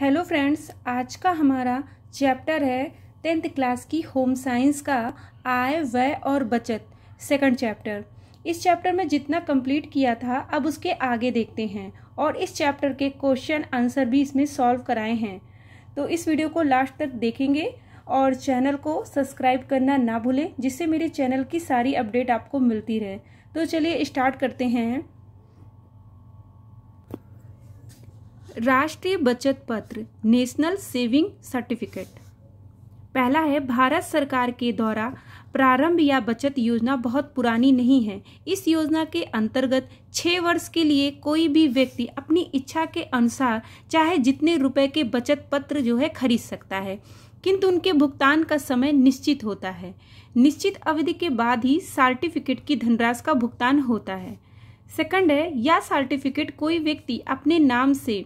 hello friends आज का हमारा चैप्टर है टेंथ क्लास की होम साइंस का आय व्यय और बचत सेकंड चैप्टर इस चैप्टर में जितना कंप्लीट किया था अब उसके आगे देखते हैं और इस चैप्टर के क्वेश्चन आंसर भी इसमें सॉल्व कराए हैं तो इस वीडियो को लास्ट तक देखेंगे और चैनल को सब्सक्राइब करना ना भूलें जिससे मेरे चैनल की सारी अपडेट आपको मिलती रहे तो चलिए स्टार्ट करते हैं राष्ट्रीय बचत पत्र नेशनल सेविंग सर्टिफिकेट पहला है भारत सरकार के द्वारा प्रारंभ या बचत योजना बहुत पुरानी नहीं है इस योजना के अंतर्गत छः वर्ष के लिए कोई भी व्यक्ति अपनी इच्छा के अनुसार चाहे जितने रुपए के बचत पत्र जो है खरीद सकता है किंतु उनके भुगतान का समय निश्चित होता है निश्चित अवधि के बाद ही सर्टिफिकेट की धनराशि का भुगतान होता है सेकंड है यह सर्टिफिकेट कोई व्यक्ति अपने नाम से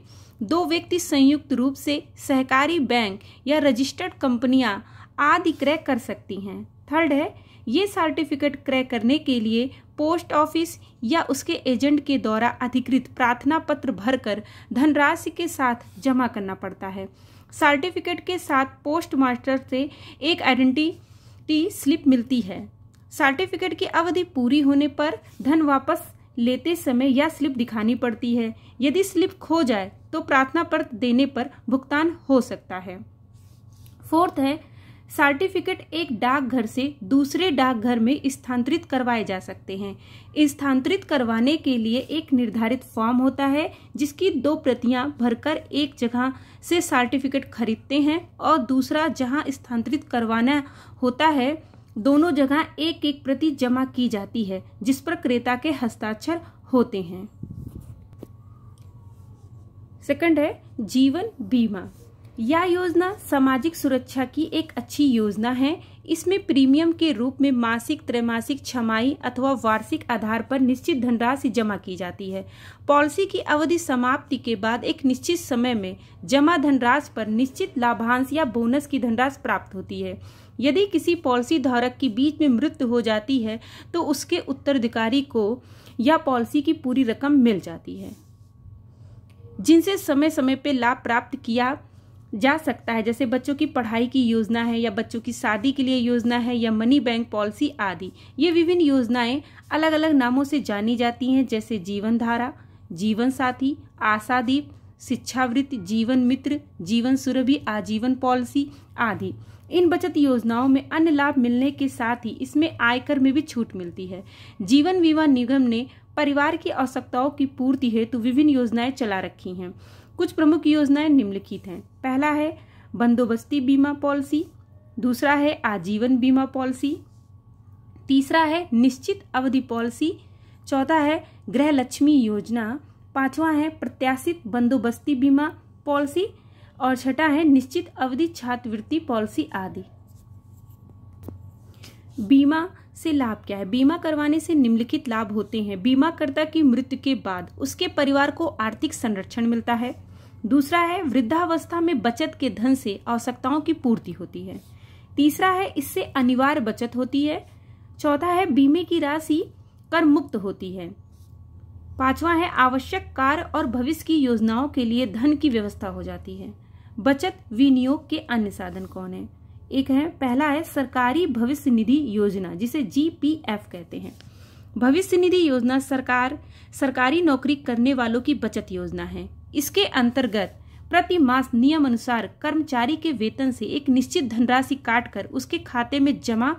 दो व्यक्ति संयुक्त रूप से सहकारी बैंक या रजिस्टर्ड कंपनियां आदि क्रय कर सकती हैं थर्ड है ये सर्टिफिकेट क्रय करने के लिए पोस्ट ऑफिस या उसके एजेंट के द्वारा अधिकृत प्रार्थना पत्र भरकर धनराशि के साथ जमा करना पड़ता है सर्टिफिकेट के साथ पोस्ट मास्टर से एक आइडेंटिटी स्लिप मिलती है सर्टिफिकेट की अवधि पूरी होने पर धन वापस लेते समय यह स्लिप दिखानी पड़ती है यदि स्लिप खो जाए तो प्रार्थना पत्र देने पर भुगतान हो सकता है फोर्थ है सर्टिफिकेट एक डाकघर से दूसरे डाकघर में स्थानांतरित करवाए जा सकते हैं स्थानांतरित करवाने के लिए एक निर्धारित फॉर्म होता है जिसकी दो प्रतियां भरकर एक जगह से सर्टिफिकेट खरीदते हैं और दूसरा जहां स्थानांतरित करवाना होता है दोनों जगह एक एक प्रति जमा की जाती है जिस पर क्रेता के हस्ताक्षर होते हैं सेकंड है जीवन बीमा यह योजना सामाजिक सुरक्षा की एक अच्छी योजना है इसमें प्रीमियम के रूप में मासिक त्रैमासिक छमाही अथवा वार्षिक आधार पर निश्चित धनराशि जमा की जाती है पॉलिसी की अवधि समाप्ति के बाद एक निश्चित समय में जमा धनराशि पर निश्चित लाभांश या बोनस की धनराशि प्राप्त होती है यदि किसी पॉलिसी धारक की बीच में मृत्यु हो जाती है तो उसके उत्तराधिकारी को या पॉलिसी की पूरी रकम मिल जाती है जिनसे समय समय पर लाभ प्राप्त किया जा सकता है जैसे बच्चों की पढ़ाई की योजना है या बच्चों की शादी के लिए योजना है या मनी बैंक पॉलिसी आदि ये विभिन्न योजनाएं अलग अलग नामों से जानी जाती हैं जैसे जीवन धारा जीवन साथी आशादीप शिक्षावृत्ति जीवन मित्र जीवन सुरभि आजीवन पॉलिसी आदि इन बचत योजनाओं में अन्य लाभ मिलने के साथ ही इसमें आयकर में भी छूट मिलती है जीवन बीमा निगम ने परिवार की आवश्यकताओं की पूर्ति हेतु विभिन्न योजनाएं चला रखी हैं कुछ प्रमुख योजनाएं निम्नलिखित हैं पहला है बंदोबस्ती बीमा पॉलिसी दूसरा है आजीवन बीमा पॉलिसी तीसरा है निश्चित अवधि पॉलिसी चौथा है गृह लक्ष्मी योजना पांचवा है प्रत्याशित बंदोबस्ती बीमा पॉलिसी और छठा है निश्चित अवधि छात्रवृत्ति पॉलिसी आदि बीमा से लाभ क्या है बीमा करवाने से निम्नलिखित लाभ होते हैं बीमाकर्ता की मृत्यु के बाद उसके परिवार को आर्थिक संरक्षण मिलता है दूसरा है वृद्धावस्था में बचत के धन से आवश्यकताओं की पूर्ति होती है तीसरा है इससे अनिवार्य बचत होती है चौथा है बीमे की राशि कर मुक्त होती है पांचवा है आवश्यक कार्य और भविष्य की योजनाओं के लिए धन की व्यवस्था हो जाती है बचत विनियोग के अन्य साधन कौन है एक है पहला है सरकारी भविष्य निधि योजना जिसे जीपीएफ कहते हैं भविष्य निधि योजना सरकार सरकारी नौकरी करने वालों की बचत योजना है इसके अंतर्गत प्रति मास नियम अनुसार कर्मचारी के वेतन से एक निश्चित धनराशि काटकर उसके खाते में जमा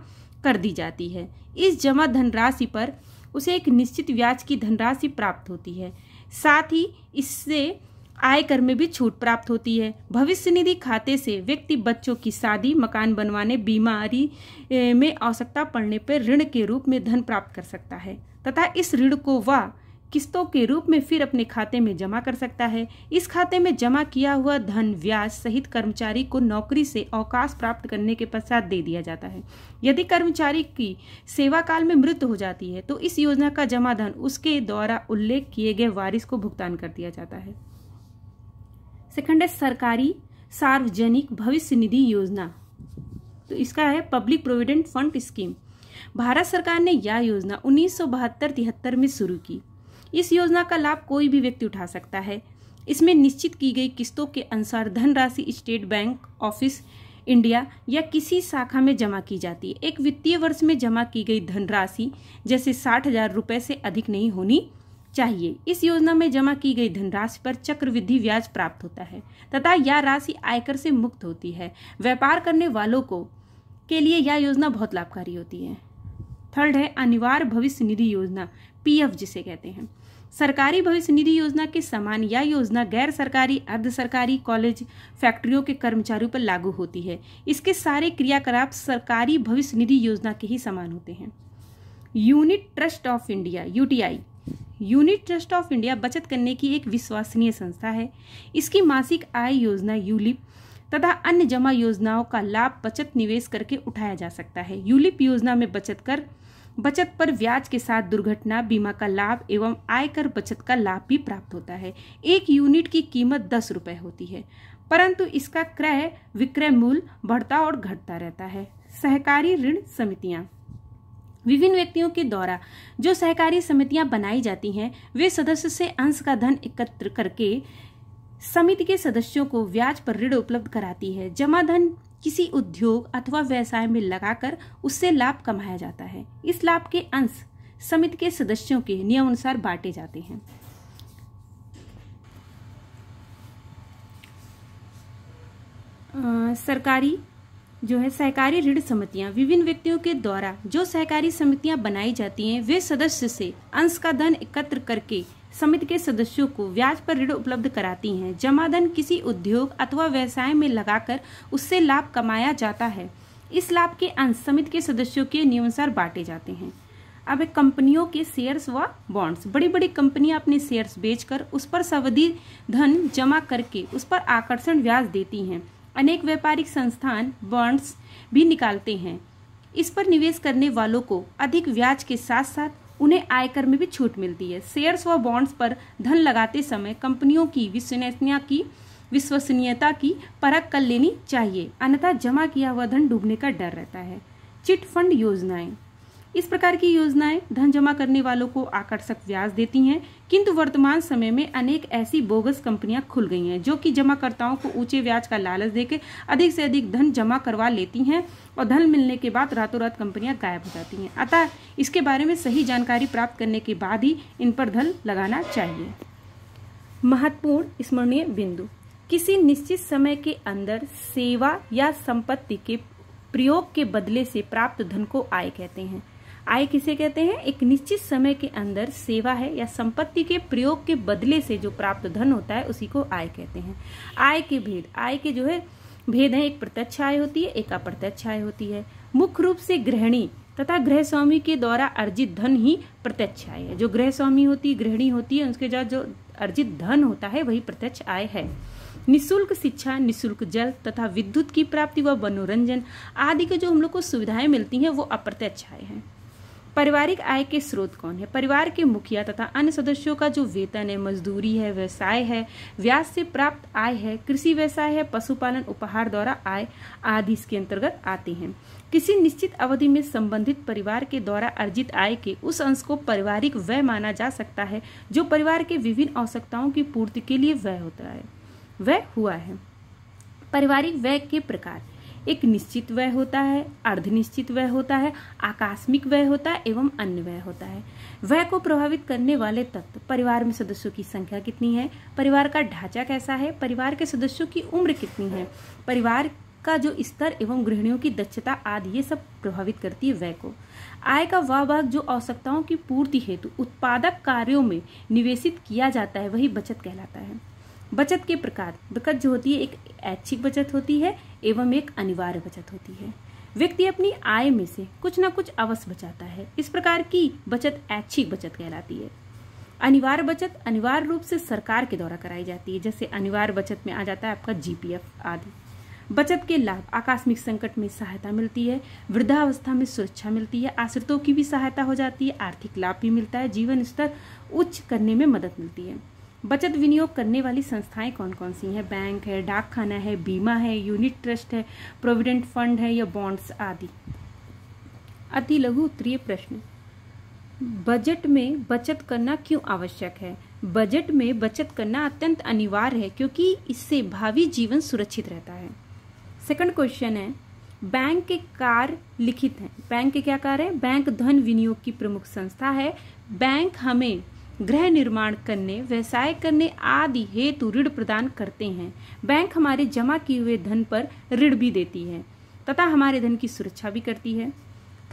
कर दी जाती है इस जमा धनराशि पर उसे एक निश्चित ब्याज की धनराशि प्राप्त होती है साथ ही इससे आयकर में भी छूट प्राप्त होती है भविष्य निधि खाते से व्यक्ति बच्चों की शादी मकान बनवाने बीमारी में आवश्यकता पड़ने पर ऋण के रूप में धन प्राप्त कर सकता है तथा इस ऋण को वह किस्तों के रूप में फिर अपने खाते में जमा कर सकता है इस खाते में जमा किया हुआ धन व्याज सहित कर्मचारी को नौकरी से अवकाश प्राप्त करने के पश्चात दे दिया जाता है यदि कर्मचारी की सेवा काल में मृत्यु हो जाती है तो इस योजना का जमा धन उसके द्वारा उल्लेख किए गए वारिस को भुगतान कर दिया जाता है सेकंड है सरकारी सार्वजनिक भविष्य निधि योजना तो इसका है public provident fund scheme Bharat सरकार ने यह योजना उन्नीस सौ में शुरू की इस योजना का लाभ कोई भी व्यक्ति उठा सकता है इसमें निश्चित की गई किस्तों के अनुसार धनराशि स्टेट बैंक ऑफिस इंडिया या किसी शाखा में जमा की जाती है एक वित्तीय वर्ष में जमा की गई धनराशि जैसे साठ हजार रुपये से अधिक नहीं होनी चाहिए इस योजना में जमा की गई धनराशि पर चक्रवृद्धि ब्याज प्राप्त होता है तथा यह राशि आयकर से मुक्त होती है व्यापार करने वालों को के लिए यह योजना बहुत लाभकारी होती है थर्ड है अनिवार्य भविष्य निधि योजना पी जिसे कहते हैं सरकारी भविष्य निधि योजना के समान यह योजना गैर सरकारी अर्ध सरकारी कॉलेज फैक्ट्रियों के कर्मचारियों पर लागू होती है इसके सारे क्रियाकलाप सरकारी भविष्य निधि योजना के ही समान होते हैं unit trust of India UTI unit trust of India बचत करने की एक विश्वसनीय संस्था है इसकी मासिक आय योजना यूलिप तथा अन्य जमा योजनाओं का लाभ बचत निवेश करके उठाया जा सकता है यूलिप योजना में बचत कर बचत पर ब्याज के साथ दुर्घटना बीमा का लाभ एवं आयकर बचत का लाभ भी प्राप्त होता है एक यूनिट की कीमत दस रुपये होती है परंतु इसका क्रय विक्रय मूल्य बढ़ता और घटता रहता है सहकारी ऋण समितियाँ विभिन्न व्यक्तियों के द्वारा जो सहकारी समितियां बनाई जाती हैं वे सदस्य से अंश का धन एकत्र करके समिति के सदस्यों को ब्याज पर ऋण उपलब्ध कराती है जमा धन किसी उद्योग अथवा व्यवसाय में लगाकर उससे लाभ कमाया जाता है इस लाभ के अंश समिति के सदस्यों के नियमानुसार बांटे जाते हैं सरकारी जो है सहकारी ऋण समितियां विभिन्न व्यक्तियों के द्वारा जो सहकारी समितियां बनाई जाती हैं वे सदस्य से अंश का धन एकत्र करके समिति के सदस्यों को ब्याज पर ऋण उपलब्ध कराती हैं जमा धन किसी उद्योग अथवा व्यवसाय में लगाकर उससे लाभ कमाया जाता है इस लाभ के अंश समिति के सदस्यों के नियमानुसार बांटे जाते हैं अब कंपनियों के शेयर्स व बॉन्ड्स बड़ी बड़ी कंपनियां अपने शेयर्स बेचकर उस पर सवधि धन जमा करके उस पर आकर्षण ब्याज देती हैं अनेक व्यापारिक संस्थान बॉन्ड्स भी निकालते हैं इस पर निवेश करने वालों को अधिक ब्याज के साथ साथ उन्हें आयकर में भी छूट मिलती है शेयर्स व बॉन्ड्स पर धन लगाते समय कंपनियों की विश्वसनीयता की विश्वसनीयता की परख कर लेनी चाहिए अन्यथा जमा किया हुआ धन डूबने का डर रहता है चिट फंड योजनाएं इस प्रकार की योजनाएं धन जमा करने वालों को आकर्षक ब्याज देती हैं किंतु वर्तमान समय में अनेक ऐसी बोगस कंपनियां खुल गई हैं जो कि जमाकर्ताओं को ऊंचे ब्याज का लालच देकर अधिक से अधिक धन जमा करवा लेती हैं और धन मिलने के बाद रातों रात कंपनियां गायब हो जाती हैं अतः इसके बारे में सही जानकारी प्राप्त करने के बाद ही इन पर धन लगाना चाहिए महत्वपूर्ण स्मरणीय बिंदु किसी निश्चित समय के अंदर सेवा या संपत्ति के प्रयोग के बदले से प्राप्त धन को आय कहते हैं आय किसे कहते हैं एक निश्चित समय के अंदर सेवा है या संपत्ति के प्रयोग के बदले से जो प्राप्त धन होता है उसी को आय कहते हैं आय के भेद आय के जो है भेद है एक प्रत्यक्ष आय होती है एक अप्रत्यक्ष आय होती है मुख्य रूप से गृहणी तथा गृह स्वामी के द्वारा अर्जित धन ही प्रत्यक्ष आय है जो गृह स्वामी होती है गृहणी होती है उसके द्वारा जो अर्जित धन होता है वही प्रत्यक्ष आय है निशुल्क शिक्षा निशुल्क जल तथा विद्युत की प्राप्ति व मनोरंजन आदि के जो हम लोग को सुविधाएं मिलती हैं वो अप्रत्यक्ष आय है पारिवारिक आय के स्रोत कौन है परिवार के मुखिया तथा अन्य सदस्यों का जो वेतन है मजदूरी है व्यवसाय है व्याज से प्राप्त आय है कृषि व्यवसाय है पशुपालन उपहार द्वारा आय आदि इसके अंतर्गत आते हैं किसी निश्चित अवधि में संबंधित परिवार के द्वारा अर्जित आय के उस अंश को पारिवारिक व्यय माना जा सकता है जो परिवार के विभिन्न आवश्यकताओं की पूर्ति के लिए व्यय होता है व्यय हुआ है पारिवारिक व्यय के प्रकार एक निश्चित व्यय होता है अर्ध निश्चित व्यय होता है आकस्मिक व्यय होता है एवं अन्य व्यय होता है व्यय को प्रभावित करने वाले तत्व परिवार में सदस्यों की संख्या कितनी है परिवार का ढांचा कैसा है परिवार के सदस्यों की उम्र कितनी है परिवार का जो स्तर एवं गृहणियों की दक्षता आदि ये सब प्रभावित करती है व्यय को आय का वह भाग जो आवश्यकताओं की पूर्ति हेतु उत्पादक कार्यों में निवेशित किया जाता है वही बचत कहलाता है बचत के प्रकार बचत जो होती है एक ऐच्छिक बचत होती है एवं एक अनिवार्य बचत होती है व्यक्ति अपनी आय में से कुछ ना कुछ अवश्य बचाता है इस प्रकार की बचत ऐच्छिक बचत कहलाती है अनिवार्य बचत अनिवार्य रूप से सरकार के द्वारा कराई जाती है जैसे अनिवार्य बचत में आ जाता है आपका जीपीएफ आदि बचत के लाभ आकस्मिक संकट में सहायता मिलती है वृद्धावस्था में सुरक्षा मिलती है आश्रितों की भी सहायता हो जाती है आर्थिक लाभ भी मिलता है जीवन स्तर उच्च करने में मदद मिलती है बचत विनियोग करने वाली संस्थाएं कौन कौन सी हैं बैंक है डाक खाना है बीमा है यूनिट ट्रस्ट है प्रोविडेंट फंड है या बॉन्ड्स आदि अति लघु उत्तरीय प्रश्न बजट में बचत करना क्यों आवश्यक है बजट में बचत करना अत्यंत अनिवार्य है क्योंकि इससे भावी जीवन सुरक्षित रहता है सेकंड क्वेश्चन है बैंक के कार्य लिखित हैं बैंक के क्या कार्य है बैंक धन विनियोग की प्रमुख संस्था है बैंक हमें गृह निर्माण करने व्यवसाय करने आदि हेतु ऋण प्रदान करते हैं बैंक हमारे जमा किए हुए धन पर ऋण भी देती है तथा हमारे धन की सुरक्षा भी करती है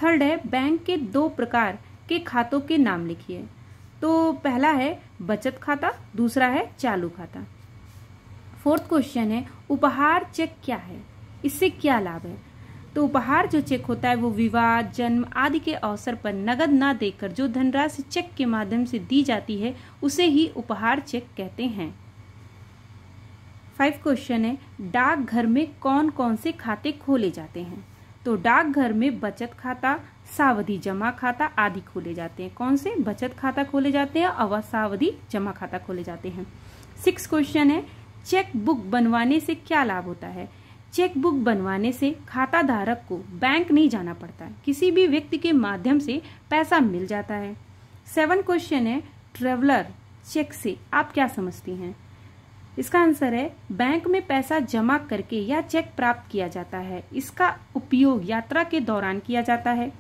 थर्ड है बैंक के दो प्रकार के खातों के नाम लिखिए तो पहला है बचत खाता दूसरा है चालू खाता फोर्थ क्वेश्चन है उपहार चेक क्या है इससे क्या लाभ है तो उपहार जो चेक होता है वो विवाह जन्म आदि के अवसर पर नगद ना देकर जो धनराशि चेक के माध्यम से दी जाती है उसे ही उपहार चेक कहते हैं फाइव क्वेश्चन है डाकघर में कौन कौन से खाते खोले जाते हैं तो डाक घर में बचत खाता सावधि जमा खाता आदि खोले जाते हैं कौन से बचत खाता खोले जाते हैं और सावधि जमा खाता खोले जाते हैं सिक्स क्वेश्चन है चेक बुक बनवाने से क्या लाभ होता है चेक बुक बनवाने से खाता धारक को बैंक नहीं जाना पड़ता है किसी भी व्यक्ति के माध्यम से पैसा मिल जाता है सेवन क्वेश्चन है ट्रेवलर चेक से आप क्या समझती हैं इसका आंसर है बैंक में पैसा जमा करके या चेक प्राप्त किया जाता है इसका उपयोग यात्रा के दौरान किया जाता है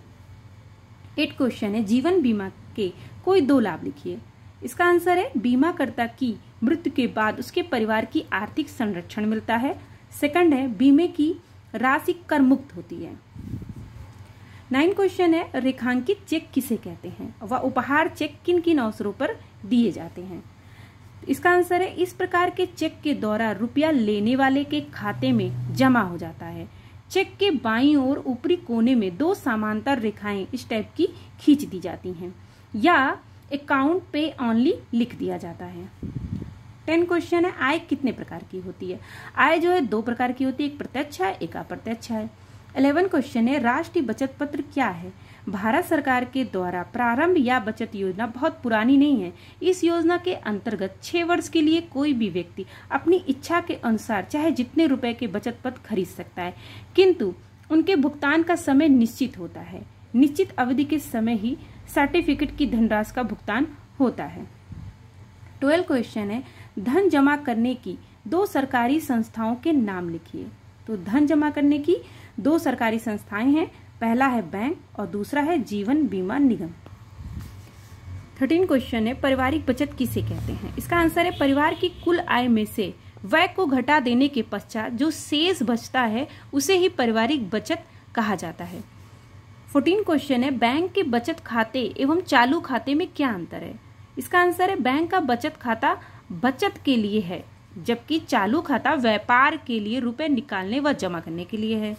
एट क्वेश्चन है जीवन बीमा के कोई दो लाभ लिखिए इसका आंसर है बीमाकर्ता की मृत्यु के बाद उसके परिवार की आर्थिक संरक्षण मिलता है सेकंड है बीमे की राशि कर मुक्त होती है नाइन क्वेश्चन है रेखांकित चेक किसे कहते हैं व उपहार चेक किन किन अवसरों पर दिए जाते हैं इसका आंसर है इस प्रकार के चेक के द्वारा रुपया लेने वाले के खाते में जमा हो जाता है चेक के बाईं ओर ऊपरी कोने में दो समांतर रेखाएं इस टाइप की खींच दी जाती हैं या अकाउंट पे ऑनली लिख दिया जाता है टेन क्वेश्चन है आय कितने प्रकार की होती है आय जो है दो प्रकार की होती है एक प्रत्यक्ष है एक अप्रत्यक्ष है इलेवन क्वेश्चन है राष्ट्रीय बचत पत्र क्या है भारत सरकार के द्वारा प्रारंभ या बचत योजना बहुत पुरानी नहीं है इस योजना के अंतर्गत छह वर्ष के लिए कोई भी व्यक्ति अपनी इच्छा के अनुसार चाहे जितने रुपए के बचत पत्र खरीद सकता है किंतु उनके भुगतान का समय निश्चित होता है निश्चित अवधि के समय ही सर्टिफिकेट की धनराशि का भुगतान होता है ट्वेल्व क्वेश्चन है धन जमा करने की दो सरकारी संस्थाओं के नाम लिखिए तो धन जमा करने की दो सरकारी संस्थाएं हैं पहला है बैंक और दूसरा है जीवन बीमा निगम थर्टीन क्वेश्चन है पारिवारिक बचत किसे कहते हैं इसका आंसर है परिवार की कुल आय में से व्यय को घटा देने के पश्चात जो शेष बचता है उसे ही पारिवारिक बचत कहा जाता है फोर्टीन क्वेश्चन है बैंक के बचत खाते एवं चालू खाते में क्या अंतर है इसका आंसर है बैंक का बचत खाता बचत के लिए है जबकि चालू खाता व्यापार के लिए रुपए निकालने व जमा करने के लिए है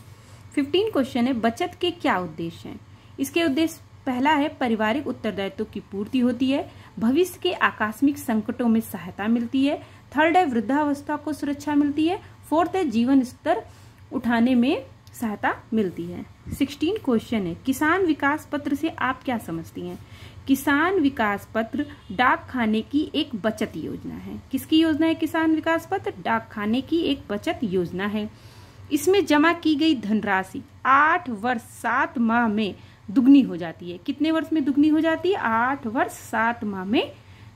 फिफ्टीन क्वेश्चन है बचत के क्या उद्देश्य हैं इसके उद्देश्य पहला है पारिवारिक उत्तरदायित्व की पूर्ति होती है भविष्य के आकस्मिक संकटों में सहायता मिलती है थर्ड है वृद्धावस्था को सुरक्षा मिलती है फोर्थ है जीवन स्तर उठाने में सहायता मिलती है सिक्सटीन क्वेश्चन है किसान विकास पत्र से आप क्या समझती हैं किसान विकास पत्र डाक खाने की एक बचत योजना है किसकी योजना है किसान विकास पत्र डाक खाने की एक बचत योजना है इसमें जमा की गई धनराशि आठ वर्ष सात माह में दुगनी हो जाती है कितने वर्ष में दुगनी हो जाती है आठ वर्ष सात माह में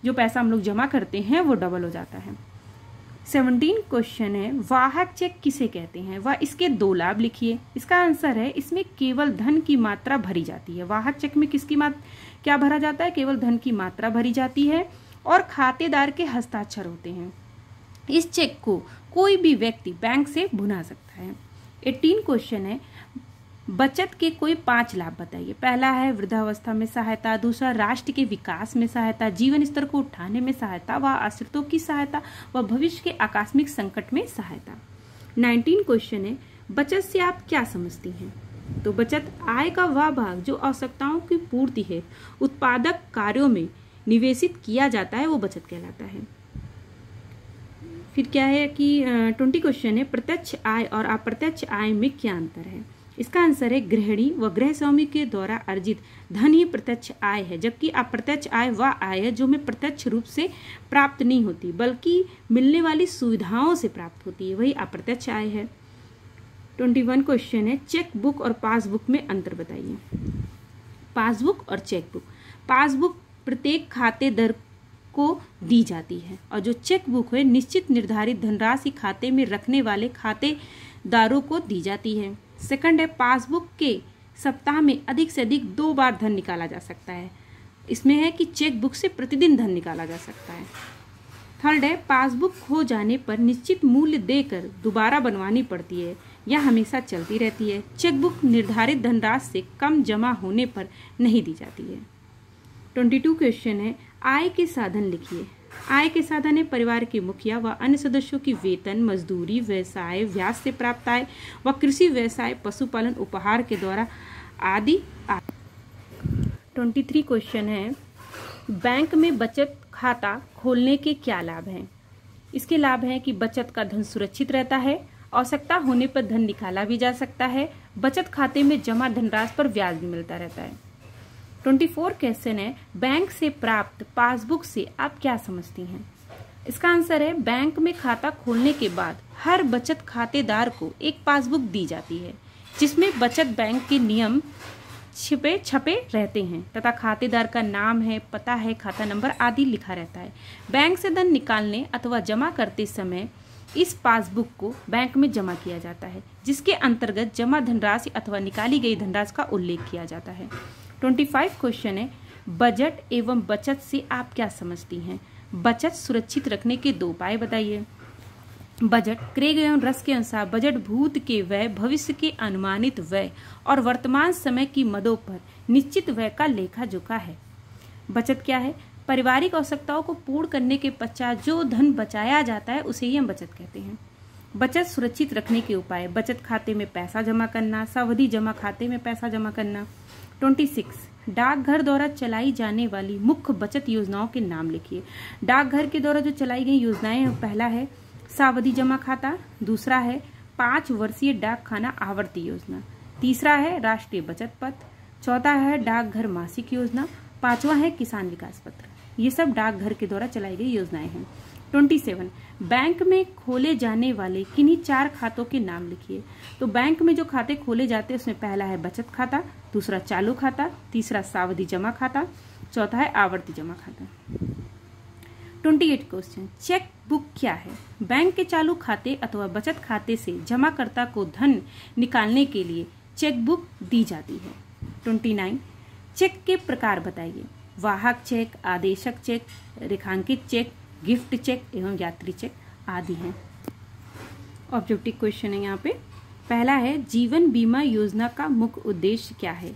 जो पैसा हम लोग जमा करते हैं वो डबल हो जाता है सेवनटीन क्वेश्चन है वाहक चेक किसे कहते हैं वह इसके दो लाभ लिखिए इसका आंसर है इसमें केवल धन की मात्रा भरी जाती है वाहक चेक में किसकी मात क्या भरा जाता है केवल धन की मात्रा भरी जाती है और खातेदार के हस्ताक्षर होते हैं इस चेक को कोई भी व्यक्ति बैंक से भुना सकता है एटीन क्वेश्चन है बचत के कोई पांच लाभ बताइए पहला है वृद्धावस्था में सहायता दूसरा राष्ट्र के विकास में सहायता जीवन स्तर को उठाने में सहायता व आश्रितों की सहायता व भविष्य के आकस्मिक संकट में सहायता नाइनटीन क्वेश्चन है बचत से आप क्या समझती हैं तो बचत आय का वह भाग जो आवश्यकताओं की पूर्ति है उत्पादक कार्यों में निवेशित किया जाता है वो बचत कहलाता है फिर क्या है कि ट्वेंटी क्वेश्चन है प्रत्यक्ष आय और अप्रत्यक्ष आय में क्या अंतर है इसका आंसर है गृहिणी व गृह स्वामी के द्वारा अर्जित धन ही प्रत्यक्ष आय है जबकि अप्रत्यक्ष आय वह आय है जो हमें प्रत्यक्ष रूप से प्राप्त नहीं होती बल्कि मिलने वाली सुविधाओं से प्राप्त होती है वही अप्रत्यक्ष आय है ट्वेंटी वन क्वेश्चन है चेक बुक और पासबुक में अंतर बताइए पासबुक और चेकबुक पासबुक प्रत्येक खाते दर को दी जाती है और जो चेकबुक है निश्चित निर्धारित धनराशि खाते में रखने वाले खातेदारों को दी जाती है सेकंड है पासबुक के सप्ताह में अधिक से अधिक दो बार धन निकाला जा सकता है इसमें है कि चेकबुक से प्रतिदिन धन निकाला जा सकता है थर्ड है पासबुक खो जाने पर निश्चित मूल्य देकर दोबारा बनवानी पड़ती है यह हमेशा चलती रहती है चेकबुक निर्धारित धनराशि से कम जमा होने पर नहीं दी जाती है ट्वेंटी टू क्वेश्चन है आय के साधन लिखिए आय के साधन है परिवार के मुखिया व अन्य सदस्यों की वेतन मजदूरी व्यवसाय व्यास से प्राप्त आय व कृषि व्यवसाय पशुपालन उपहार के द्वारा आदि ट्वेंटी थ्री क्वेश्चन है बैंक में बचत खाता खोलने के क्या लाभ हैं इसके लाभ हैं कि बचत का धन सुरक्षित रहता है आवश्यकता होने पर धन निकाला भी जा सकता है बचत खाते में जमा धनराशि पर ब्याज भी मिलता रहता है ट्वेंटी फोर क्वेश्चन है बैंक से प्राप्त पासबुक से आप क्या समझती हैं इसका आंसर है बैंक में खाता खोलने के बाद हर बचत खातेदार को एक पासबुक दी जाती है जिसमें बचत बैंक के नियम छिपे छपे रहते हैं तथा खातेदार का नाम है पता है खाता नंबर आदि लिखा रहता है बैंक से धन निकालने अथवा जमा करते समय इस पासबुक को बैंक में जमा किया जाता है जिसके अंतर्गत जमा धनराशि अथवा निकाली गई धनराशि का उल्लेख किया जाता है ट्वेंटी फाइव क्वेश्चन है बजट एवं बचत से आप क्या समझती हैं बचत सुरक्षित रखने के दो उपाय बताइए बजट क्रेग एवं रस के अनुसार बजट भूत के व्यय भविष्य के अनुमानित व्यय और वर्तमान समय की मदों पर निश्चित व्यय का लेखा जोखा है बचत क्या है पारिवारिक आवश्यकताओं को पूर्ण करने के पश्चात जो धन बचाया जाता है उसे ही हम बचत कहते हैं बचत सुरक्षित रखने के उपाय बचत खाते में पैसा जमा करना सावधि जमा खाते में पैसा जमा करना ट्वेंटी सिक्स डाकघर द्वारा चलाई जाने वाली मुख्य बचत योजनाओं के नाम लिखिए डाकघर के द्वारा जो चलाई गई योजनाएं पहला है सावधि जमा खाता दूसरा है पांच वर्षीय डाक खाना आवर्ती योजना तीसरा है राष्ट्रीय बचत पत्र चौथा है डाकघर मासिक योजना पांचवा है किसान विकास पत्र ये सब डाकघर के द्वारा चलाई गई योजनाएं हैं ट्वेंटी सेवन बैंक में खोले जाने वाले किन्हीं चार खातों के नाम लिखिए तो बैंक में जो खाते खोले जाते हैं उसमें पहला है बचत खाता दूसरा चालू खाता तीसरा सावधि जमा खाता चौथा है आवर्ती जमा खाता twenty eight question cheque book क्या है बैंक के चालू खाते अथवा बचत खाते से जमाकर्ता को धन निकालने के लिए चेक बुक दी जाती है ट्वेंटी नाइन चेक के प्रकार बताइए वाहक चेक आदेशक चेक रेखांकित चेक गिफ्ट चेक एवं यात्री चेक आदि हैं ऑब्जेक्टिव क्वेश्चन है यहाँ पे पहला है जीवन बीमा योजना का मुख्य उद्देश्य क्या है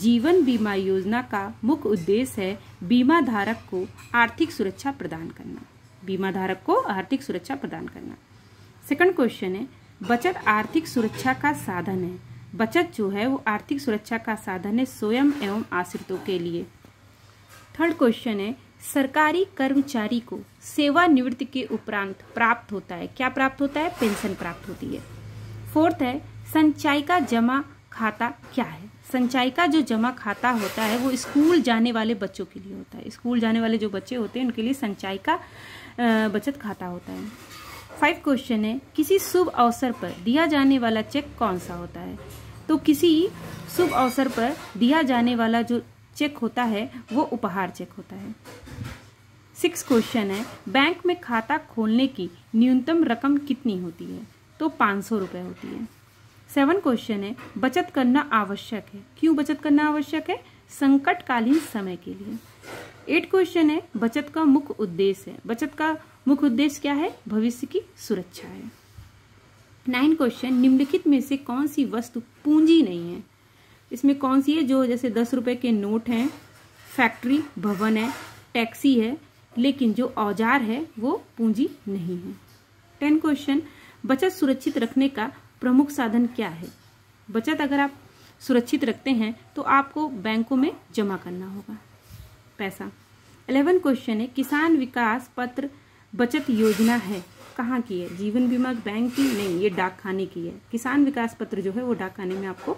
जीवन बीमा योजना का मुख्य उद्देश्य है बीमा धारक को आर्थिक सुरक्षा प्रदान करना बीमा धारक को आर्थिक सुरक्षा प्रदान करना सेकंड क्वेश्चन है बचत आर्थिक सुरक्षा का साधन है बचत जो है वो आर्थिक सुरक्षा का साधन है स्वयं एवं आश्रितों के लिए थर्ड क्वेश्चन है सरकारी कर्मचारी को सेवानिवृत्ति के उपरांत प्राप्त होता है क्या प्राप्त होता है पेंशन प्राप्त होती है फोर्थ है संचाई का जमा खाता क्या है संचाई का जो जमा खाता होता है वो स्कूल जाने वाले बच्चों के लिए होता है स्कूल जाने वाले जो बच्चे होते हैं उनके लिए संचाई का बचत खाता होता है फाइव क्वेश्चन है किसी शुभ अवसर पर दिया जाने वाला चेक कौन सा होता है तो किसी शुभ अवसर पर दिया जाने वाला जो चेक होता है वो उपहार चेक होता है सिक्स क्वेश्चन है बैंक में खाता खोलने की न्यूनतम रकम कितनी होती है तो पाँच सौ रुपये होती है सेवन क्वेश्चन है बचत करना आवश्यक है क्यों बचत करना आवश्यक है संकटकालीन समय के लिए एट क्वेश्चन है बचत का मुख्य उद्देश्य है बचत का मुख्य उद्देश्य क्या है भविष्य की सुरक्षा है नाइन क्वेश्चन निम्नलिखित में से कौन सी वस्तु पूंजी नहीं है इसमें कौन सी है जो जैसे दस रुपए के नोट हैं फैक्ट्री भवन है टैक्सी है लेकिन जो औजार है वो पूंजी नहीं है टेन क्वेश्चन बचत सुरक्षित रखने का प्रमुख साधन क्या है बचत अगर आप सुरक्षित रखते हैं तो आपको बैंकों में जमा करना होगा पैसा एलेवन क्वेश्चन है किसान विकास पत्र बचत योजना है कहाँ की है जीवन बीमा बैंक की नहीं ये डाक खाने की है किसान विकास पत्र जो है वो डाक खाने में आपको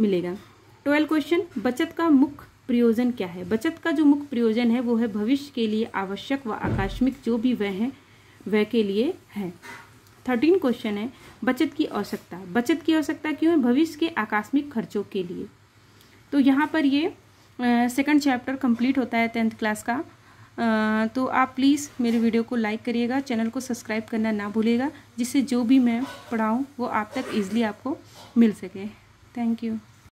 मिलेगा ट्वेल्व क्वेश्चन बचत का मुख्य प्रयोजन क्या है बचत का जो मुख्य प्रयोजन है वो है भविष्य के लिए आवश्यक व आकस्मिक जो भी वह है वह के लिए है थर्टीन क्वेश्चन है बचत की आवश्यकता बचत की आवश्यकता क्यों है भविष्य के आकस्मिक खर्चों के लिए तो यहाँ पर ये सेकंड चैप्टर कंप्लीट होता है टेंथ क्लास का uh, तो आप प्लीज़ मेरे वीडियो को लाइक करिएगा चैनल को सब्सक्राइब करना ना भूलेगा जिससे जो भी मैं पढ़ाऊँ वो आप तक ईजिली आपको मिल सके थैंक यू